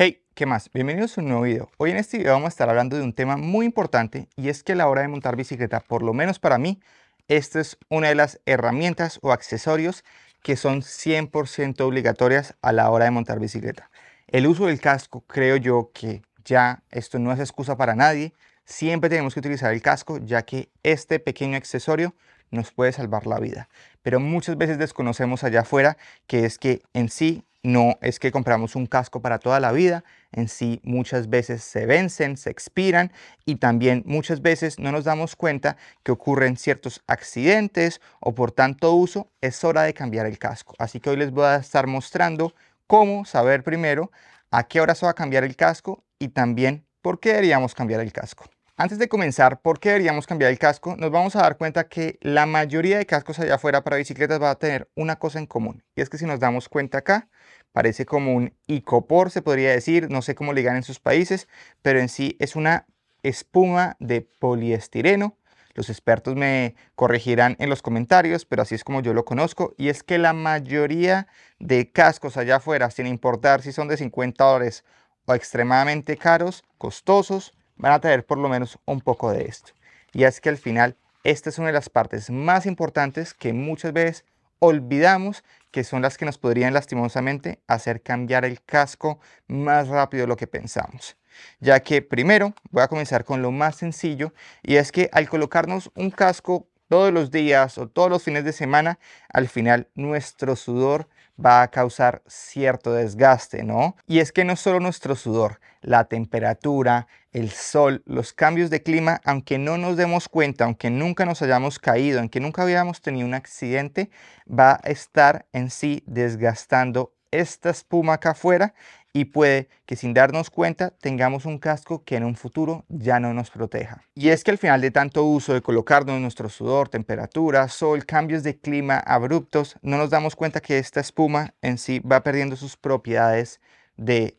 Hey, ¿qué más? Bienvenidos a un nuevo video. Hoy en este video vamos a estar hablando de un tema muy importante y es que a la hora de montar bicicleta, por lo menos para mí, esta es una de las herramientas o accesorios que son 100% obligatorias a la hora de montar bicicleta. El uso del casco, creo yo que ya esto no es excusa para nadie. Siempre tenemos que utilizar el casco ya que este pequeño accesorio nos puede salvar la vida. Pero muchas veces desconocemos allá afuera que es que en sí no es que compramos un casco para toda la vida, en sí muchas veces se vencen, se expiran y también muchas veces no nos damos cuenta que ocurren ciertos accidentes o por tanto uso es hora de cambiar el casco. Así que hoy les voy a estar mostrando cómo saber primero a qué hora se va a cambiar el casco y también por qué deberíamos cambiar el casco. Antes de comenzar, ¿por qué deberíamos cambiar el casco? Nos vamos a dar cuenta que la mayoría de cascos allá afuera para bicicletas va a tener una cosa en común. Y es que si nos damos cuenta acá, parece como un icopor, se podría decir. No sé cómo le digan en sus países, pero en sí es una espuma de poliestireno. Los expertos me corregirán en los comentarios, pero así es como yo lo conozco. Y es que la mayoría de cascos allá afuera, sin importar si son de 50 dólares o extremadamente caros, costosos, van a traer por lo menos un poco de esto. Y es que al final esta es una de las partes más importantes que muchas veces olvidamos que son las que nos podrían lastimosamente hacer cambiar el casco más rápido de lo que pensamos. Ya que primero voy a comenzar con lo más sencillo y es que al colocarnos un casco todos los días o todos los fines de semana, al final nuestro sudor va a causar cierto desgaste, ¿no? Y es que no solo nuestro sudor, la temperatura, el sol, los cambios de clima, aunque no nos demos cuenta, aunque nunca nos hayamos caído, aunque nunca habíamos tenido un accidente, va a estar en sí desgastando esta espuma acá afuera y puede que sin darnos cuenta tengamos un casco que en un futuro ya no nos proteja. Y es que al final de tanto uso de colocarnos nuestro sudor, temperatura, sol, cambios de clima abruptos, no nos damos cuenta que esta espuma en sí va perdiendo sus propiedades de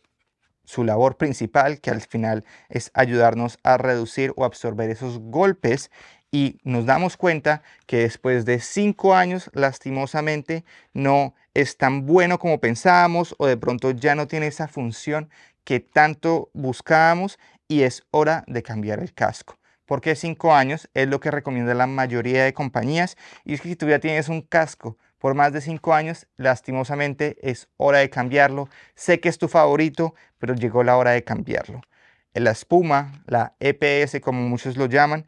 su labor principal, que al final es ayudarnos a reducir o absorber esos golpes y nos damos cuenta que después de cinco años, lastimosamente, no es tan bueno como pensábamos o de pronto ya no tiene esa función que tanto buscábamos y es hora de cambiar el casco. Porque cinco años es lo que recomienda la mayoría de compañías y es que si tú ya tienes un casco por más de cinco años, lastimosamente es hora de cambiarlo. Sé que es tu favorito, pero llegó la hora de cambiarlo. La espuma, la EPS como muchos lo llaman,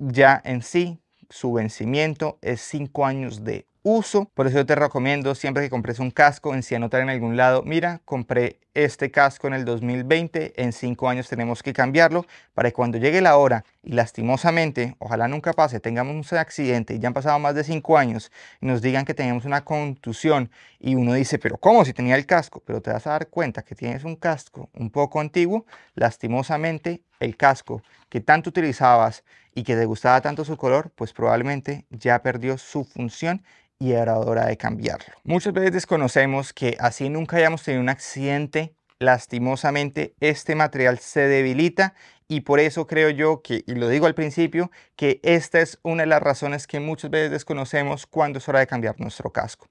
ya en sí, su vencimiento es 5 años de uso. Por eso yo te recomiendo siempre que compres un casco, en si anotar en algún lado, mira, compré este casco en el 2020, en cinco años tenemos que cambiarlo para que cuando llegue la hora y lastimosamente, ojalá nunca pase, tengamos un accidente y ya han pasado más de cinco años y nos digan que tenemos una contusión y uno dice, pero ¿cómo si tenía el casco? Pero te vas a dar cuenta que tienes un casco un poco antiguo, lastimosamente el casco que tanto utilizabas y que te gustaba tanto su color, pues probablemente ya perdió su función y era hora de cambiarlo. Muchas veces desconocemos que así nunca hayamos tenido un accidente lastimosamente este material se debilita y por eso creo yo que, y lo digo al principio, que esta es una de las razones que muchas veces desconocemos cuando es hora de cambiar nuestro casco.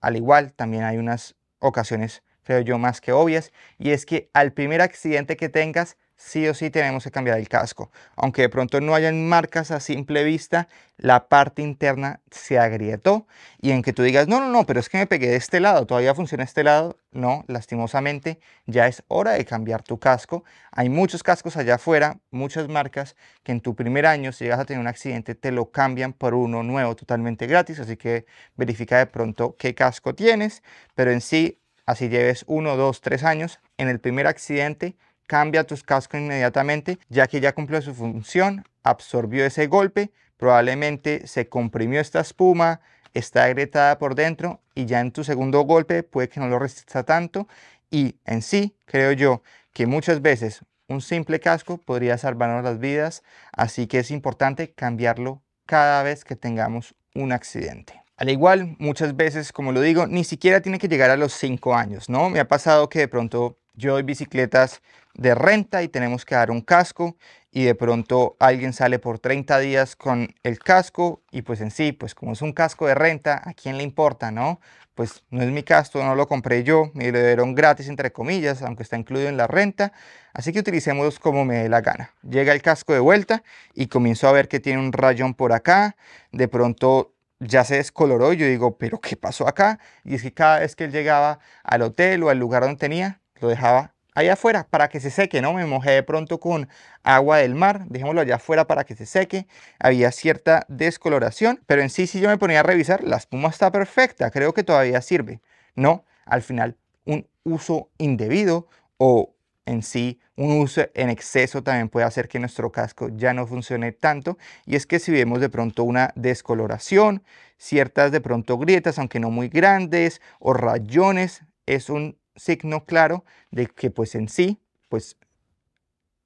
Al igual, también hay unas ocasiones, creo yo, más que obvias, y es que al primer accidente que tengas, sí o sí tenemos que cambiar el casco. Aunque de pronto no hayan marcas a simple vista, la parte interna se agrietó y en que tú digas, no, no, no, pero es que me pegué de este lado, todavía funciona este lado, no, lastimosamente ya es hora de cambiar tu casco. Hay muchos cascos allá afuera, muchas marcas que en tu primer año, si llegas a tener un accidente, te lo cambian por uno nuevo totalmente gratis, así que verifica de pronto qué casco tienes, pero en sí, así lleves uno, dos, tres años, en el primer accidente cambia tus cascos inmediatamente, ya que ya cumplió su función, absorbió ese golpe, probablemente se comprimió esta espuma, está agrietada por dentro y ya en tu segundo golpe puede que no lo resista tanto y en sí creo yo que muchas veces un simple casco podría salvarnos las vidas, así que es importante cambiarlo cada vez que tengamos un accidente. Al igual, muchas veces, como lo digo, ni siquiera tiene que llegar a los 5 años, ¿no? Me ha pasado que de pronto yo doy bicicletas de renta y tenemos que dar un casco y de pronto alguien sale por 30 días con el casco y pues en sí, pues como es un casco de renta, ¿a quién le importa, no? Pues no es mi casco, no lo compré yo, me lo dieron gratis entre comillas, aunque está incluido en la renta, así que utilicemos como me dé la gana. Llega el casco de vuelta y comienzo a ver que tiene un rayón por acá, de pronto ya se descoloró y yo digo, pero ¿qué pasó acá? Y es que cada vez que él llegaba al hotel o al lugar donde tenía, lo dejaba allá afuera para que se seque, ¿no? Me mojé de pronto con agua del mar, dejémoslo allá afuera para que se seque, había cierta descoloración, pero en sí si yo me ponía a revisar, la espuma está perfecta, creo que todavía sirve, ¿no? Al final, un uso indebido o en sí un uso en exceso también puede hacer que nuestro casco ya no funcione tanto y es que si vemos de pronto una descoloración, ciertas de pronto grietas aunque no muy grandes o rayones, es un signo claro de que pues en sí, pues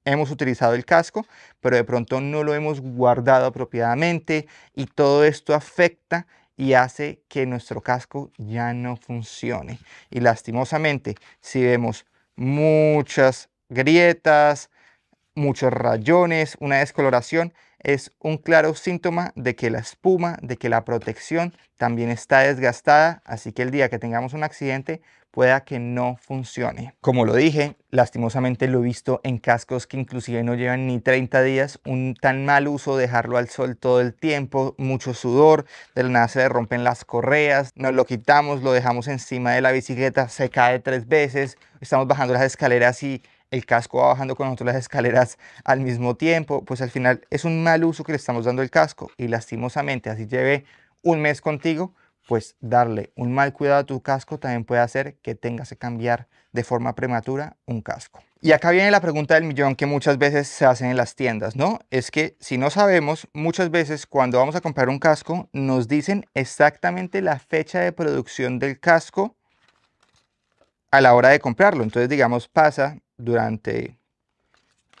hemos utilizado el casco, pero de pronto no lo hemos guardado apropiadamente y todo esto afecta y hace que nuestro casco ya no funcione. Y lastimosamente, si vemos muchas grietas, muchos rayones, una descoloración, es un claro síntoma de que la espuma, de que la protección también está desgastada, así que el día que tengamos un accidente pueda que no funcione. Como lo dije, lastimosamente lo he visto en cascos que inclusive no llevan ni 30 días, un tan mal uso, dejarlo al sol todo el tiempo, mucho sudor, de la nada se rompen las correas, nos lo quitamos, lo dejamos encima de la bicicleta, se cae tres veces, estamos bajando las escaleras y el casco va bajando con nosotros las escaleras al mismo tiempo, pues al final es un mal uso que le estamos dando el casco y lastimosamente así lleve un mes contigo, pues darle un mal cuidado a tu casco también puede hacer que tengas que cambiar de forma prematura un casco. Y acá viene la pregunta del millón que muchas veces se hacen en las tiendas, ¿no? Es que si no sabemos, muchas veces cuando vamos a comprar un casco nos dicen exactamente la fecha de producción del casco a la hora de comprarlo. Entonces, digamos, pasa durante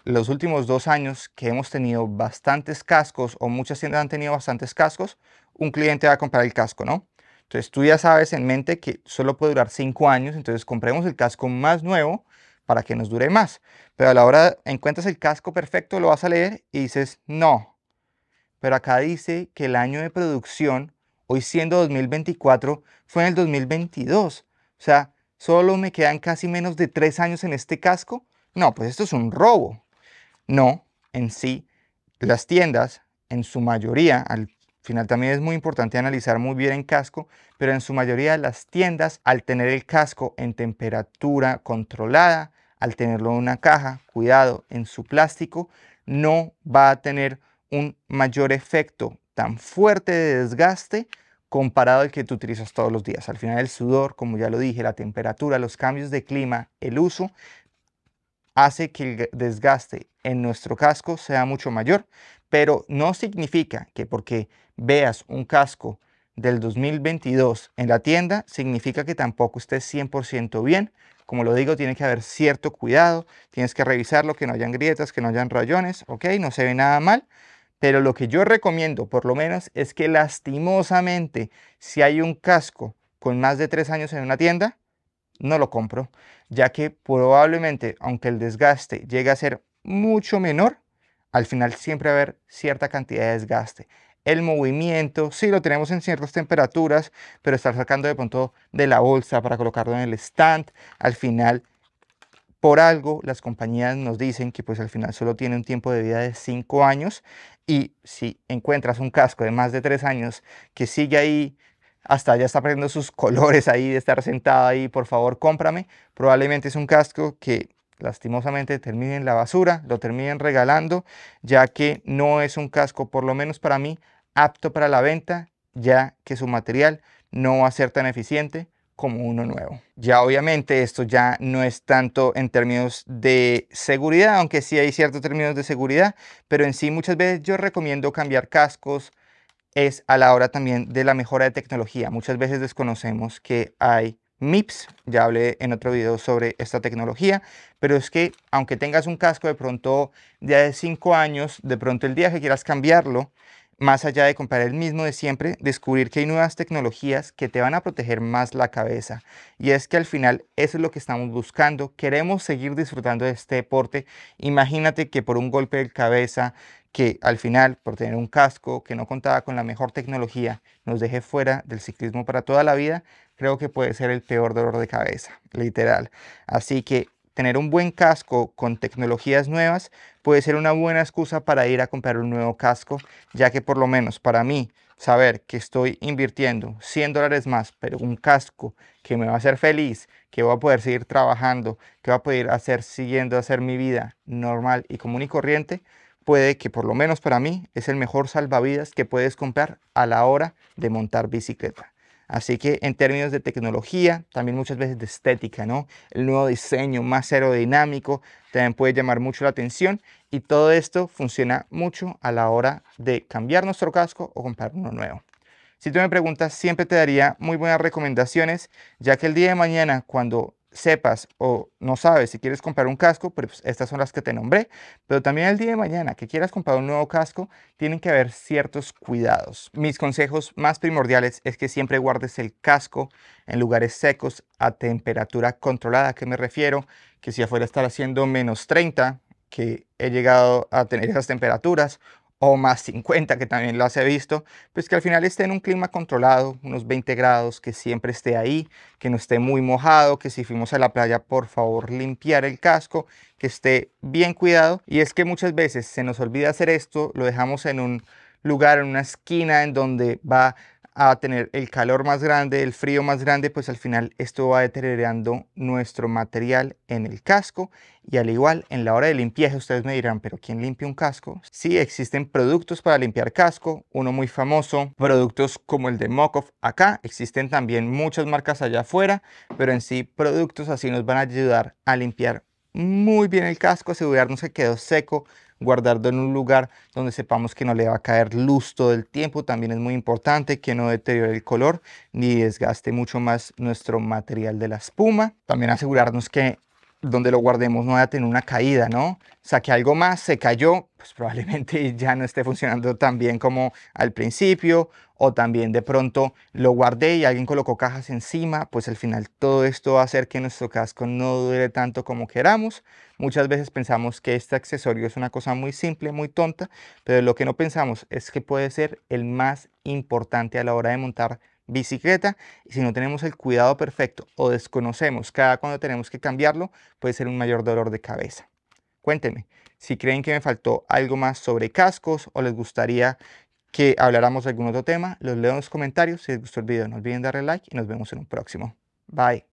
los últimos dos años que hemos tenido bastantes cascos o muchas tiendas han tenido bastantes cascos, un cliente va a comprar el casco, ¿no? Entonces tú ya sabes en mente que solo puede durar cinco años, entonces compremos el casco más nuevo para que nos dure más. Pero a la hora encuentras el casco perfecto, lo vas a leer y dices, no. Pero acá dice que el año de producción, hoy siendo 2024, fue en el 2022. O sea, solo me quedan casi menos de tres años en este casco. No, pues esto es un robo. No, en sí, las tiendas, en su mayoría, al final también es muy importante analizar muy bien el casco, pero en su mayoría las tiendas, al tener el casco en temperatura controlada, al tenerlo en una caja, cuidado, en su plástico, no va a tener un mayor efecto tan fuerte de desgaste comparado al que tú utilizas todos los días. Al final el sudor, como ya lo dije, la temperatura, los cambios de clima, el uso, hace que el desgaste en nuestro casco sea mucho mayor, pero no significa que porque veas un casco del 2022 en la tienda, significa que tampoco estés 100% bien. Como lo digo, tiene que haber cierto cuidado, tienes que revisarlo, que no hayan grietas, que no hayan rayones, ¿ok? No se ve nada mal, pero lo que yo recomiendo, por lo menos, es que lastimosamente, si hay un casco con más de tres años en una tienda, no lo compro, ya que probablemente, aunque el desgaste llegue a ser mucho menor, al final siempre va a haber cierta cantidad de desgaste. El movimiento, sí lo tenemos en ciertas temperaturas, pero estar sacando de pronto de la bolsa para colocarlo en el stand, al final por algo las compañías nos dicen que pues al final solo tiene un tiempo de vida de 5 años y si encuentras un casco de más de 3 años que sigue ahí hasta ya está perdiendo sus colores ahí de estar sentado ahí, por favor cómprame, probablemente es un casco que lastimosamente termine en la basura, lo terminen regalando, ya que no es un casco, por lo menos para mí, apto para la venta, ya que su material no va a ser tan eficiente como uno nuevo. Ya obviamente esto ya no es tanto en términos de seguridad, aunque sí hay ciertos términos de seguridad, pero en sí muchas veces yo recomiendo cambiar cascos, es a la hora también de la mejora de tecnología. Muchas veces desconocemos que hay MIPS, ya hablé en otro video sobre esta tecnología, pero es que aunque tengas un casco de pronto ya de 5 años, de pronto el día que quieras cambiarlo, más allá de comprar el mismo de siempre, descubrir que hay nuevas tecnologías que te van a proteger más la cabeza. Y es que al final eso es lo que estamos buscando. Queremos seguir disfrutando de este deporte. Imagínate que por un golpe de cabeza, que al final, por tener un casco que no contaba con la mejor tecnología, nos deje fuera del ciclismo para toda la vida, creo que puede ser el peor dolor de cabeza, literal. Así que tener un buen casco con tecnologías nuevas puede ser una buena excusa para ir a comprar un nuevo casco, ya que por lo menos para mí saber que estoy invirtiendo 100 dólares más, pero un casco que me va a hacer feliz, que voy a poder seguir trabajando, que voy a poder hacer siguiendo hacer mi vida normal y común y corriente, puede que por lo menos para mí es el mejor salvavidas que puedes comprar a la hora de montar bicicleta. Así que en términos de tecnología, también muchas veces de estética, ¿no? El nuevo diseño más aerodinámico también puede llamar mucho la atención y todo esto funciona mucho a la hora de cambiar nuestro casco o comprar uno nuevo. Si tú me preguntas, siempre te daría muy buenas recomendaciones, ya que el día de mañana, cuando sepas o no sabes si quieres comprar un casco, pues estas son las que te nombré. Pero también el día de mañana que quieras comprar un nuevo casco, tienen que haber ciertos cuidados. Mis consejos más primordiales es que siempre guardes el casco en lugares secos a temperatura controlada. ¿A qué me refiero? Que si afuera está haciendo menos 30, que he llegado a tener esas temperaturas o más 50, que también lo hace visto, pues que al final esté en un clima controlado, unos 20 grados, que siempre esté ahí, que no esté muy mojado, que si fuimos a la playa, por favor, limpiar el casco, que esté bien cuidado. Y es que muchas veces se nos olvida hacer esto, lo dejamos en un lugar, en una esquina en donde va a tener el calor más grande, el frío más grande, pues al final esto va deteriorando nuestro material en el casco y al igual en la hora de limpieza ustedes me dirán, pero ¿quién limpia un casco? Sí, existen productos para limpiar casco, uno muy famoso, productos como el de Mokov acá, existen también muchas marcas allá afuera, pero en sí productos así nos van a ayudar a limpiar muy bien el casco, asegurarnos que quedó seco guardarlo en un lugar donde sepamos que no le va a caer luz todo el tiempo. También es muy importante que no deteriore el color ni desgaste mucho más nuestro material de la espuma. También asegurarnos que donde lo guardemos no a tener una caída, ¿no? O algo más se cayó, pues probablemente ya no esté funcionando tan bien como al principio, o también de pronto lo guardé y alguien colocó cajas encima, pues al final todo esto va a hacer que nuestro casco no dure tanto como queramos. Muchas veces pensamos que este accesorio es una cosa muy simple, muy tonta, pero lo que no pensamos es que puede ser el más importante a la hora de montar bicicleta y si no tenemos el cuidado perfecto o desconocemos cada cuando tenemos que cambiarlo, puede ser un mayor dolor de cabeza. Cuéntenme si creen que me faltó algo más sobre cascos o les gustaría que habláramos de algún otro tema, los leo en los comentarios. Si les gustó el video, no olviden darle like y nos vemos en un próximo. Bye.